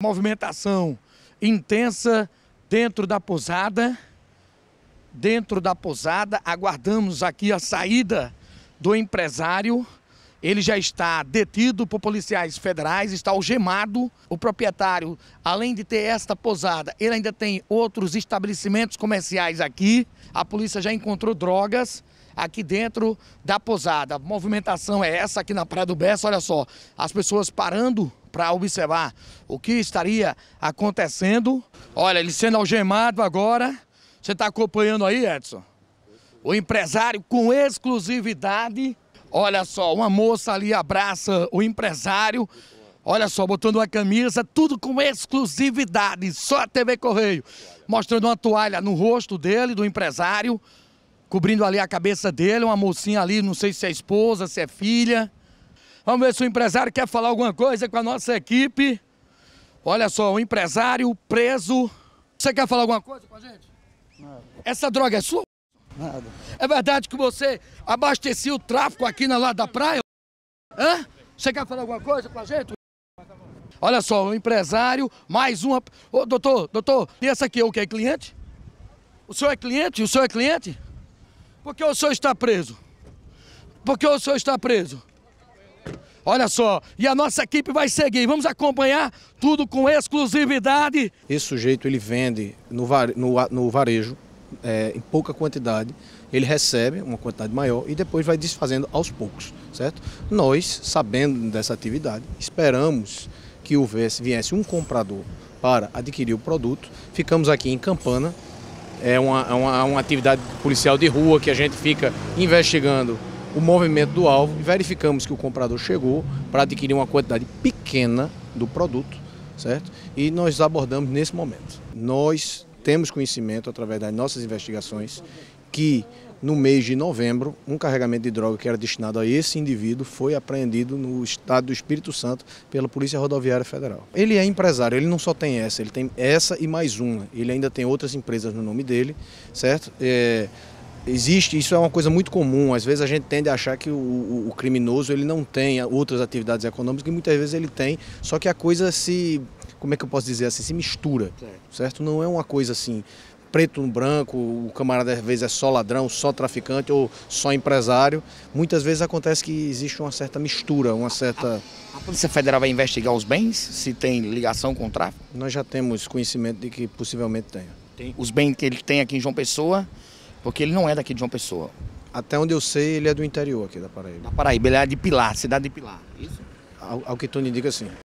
movimentação intensa dentro da pousada. Dentro da pousada, aguardamos aqui a saída do empresário. Ele já está detido por policiais federais, está algemado. O proprietário, além de ter esta pousada, ele ainda tem outros estabelecimentos comerciais aqui. A polícia já encontrou drogas aqui dentro da pousada. A movimentação é essa aqui na Praia do Bessa, olha só. As pessoas parando para observar o que estaria acontecendo. Olha, ele sendo algemado agora. Você está acompanhando aí, Edson? O empresário com exclusividade. Olha só, uma moça ali abraça o empresário. Olha só, botando uma camisa, tudo com exclusividade, só a TV Correio. Mostrando uma toalha no rosto dele, do empresário, cobrindo ali a cabeça dele, uma mocinha ali, não sei se é esposa, se é filha. Vamos ver se o empresário quer falar alguma coisa com a nossa equipe. Olha só, o empresário preso. Você quer falar alguma coisa com a gente? Nada. Essa droga é sua? Nada. É verdade que você abastecia o tráfico aqui na lá da praia? Hã? Você quer falar alguma coisa com a gente? Olha só, o um empresário, mais uma. Ô, doutor, doutor, e essa aqui é o que? É cliente? O senhor é cliente? O senhor é cliente? Por que o senhor está preso? Por que o senhor está preso? Olha só, e a nossa equipe vai seguir. Vamos acompanhar tudo com exclusividade. Esse sujeito ele vende no, no, no varejo é, em pouca quantidade, ele recebe uma quantidade maior e depois vai desfazendo aos poucos, certo? Nós, sabendo dessa atividade, esperamos que houvesse, viesse um comprador para adquirir o produto. Ficamos aqui em Campana, é uma, é uma, é uma atividade policial de rua que a gente fica investigando o movimento do alvo e verificamos que o comprador chegou para adquirir uma quantidade pequena do produto, certo? E nós abordamos nesse momento. Nós temos conhecimento através das nossas investigações que no mês de novembro, um carregamento de droga que era destinado a esse indivíduo foi apreendido no estado do Espírito Santo pela Polícia Rodoviária Federal. Ele é empresário, ele não só tem essa, ele tem essa e mais uma. Ele ainda tem outras empresas no nome dele, certo? É, Existe, isso é uma coisa muito comum. Às vezes a gente tende a achar que o, o, criminoso ele não tem outras atividades econômicas e muitas vezes ele tem, só que a coisa se, como é que eu posso dizer assim, se mistura, certo? certo? Não é uma coisa assim preto no branco, o camarada às vezes é só ladrão, só traficante ou só empresário. Muitas vezes acontece que existe uma certa mistura, uma certa a Polícia Federal vai investigar os bens, se tem ligação com o tráfico? Nós já temos conhecimento de que possivelmente tenha. Tem. Os bens que ele tem aqui em João Pessoa porque ele não é daqui de João Pessoa. Até onde eu sei, ele é do interior aqui da Paraíba. Da Paraíba, ele é de Pilar, cidade de Pilar. Isso? Ao, ao que Tony diga sim.